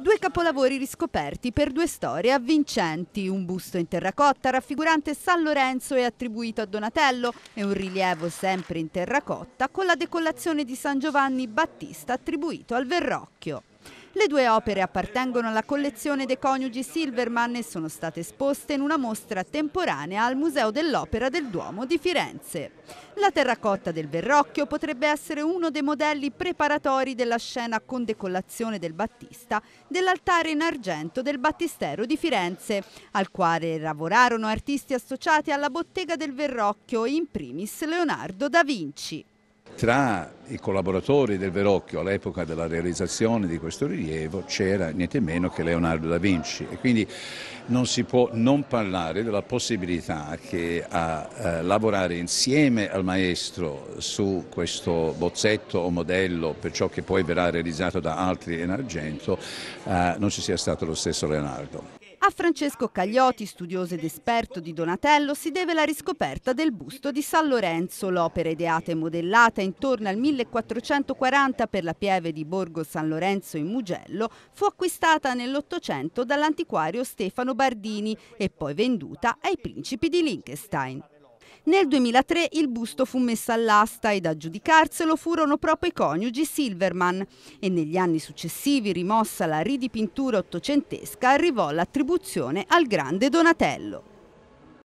Due capolavori riscoperti per due storie avvincenti, un busto in terracotta raffigurante San Lorenzo e attribuito a Donatello e un rilievo sempre in terracotta con la decollazione di San Giovanni Battista attribuito al Verrocchio. Le due opere appartengono alla collezione dei coniugi Silverman e sono state esposte in una mostra temporanea al Museo dell'Opera del Duomo di Firenze. La terracotta del Verrocchio potrebbe essere uno dei modelli preparatori della scena con decollazione del Battista dell'altare in argento del Battistero di Firenze, al quale lavorarono artisti associati alla bottega del Verrocchio, in primis Leonardo da Vinci tra i collaboratori del Verocchio all'epoca della realizzazione di questo rilievo c'era niente meno che Leonardo da Vinci e quindi non si può non parlare della possibilità che a eh, lavorare insieme al maestro su questo bozzetto o modello per ciò che poi verrà realizzato da altri in argento eh, non ci sia stato lo stesso Leonardo. A Francesco Cagliotti, studioso ed esperto di Donatello, si deve la riscoperta del busto di San Lorenzo, l'opera ideata e modellata intorno al 1440 per la pieve di Borgo San Lorenzo in Mugello, fu acquistata nell'Ottocento dall'antiquario Stefano Bardini e poi venduta ai principi di Liechtenstein. Nel 2003 il busto fu messo all'asta ed a giudicarselo furono proprio i coniugi Silverman e negli anni successivi, rimossa la ridipintura ottocentesca, arrivò l'attribuzione al grande Donatello.